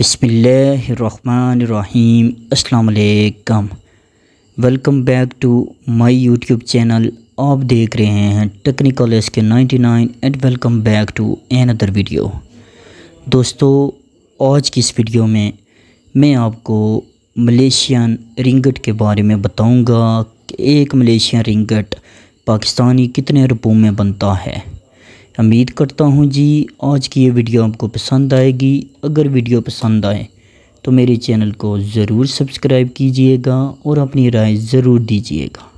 बिसमीम अल्लाम welcome back to my YouTube channel आप देख रहे हैं technical S K ninety nine and welcome back to another video दोस्तों आज की इस वीडियो में मैं आपको मलेशियन रिंगट के बारे में बताऊंगा कि एक मलेशियन रिंगट पाकिस्तानी कितने रुपयों में बनता है उम्मीद करता हूँ जी आज की ये वीडियो आपको पसंद आएगी अगर वीडियो पसंद आए तो मेरे चैनल को ज़रूर सब्सक्राइब कीजिएगा और अपनी राय ज़रूर दीजिएगा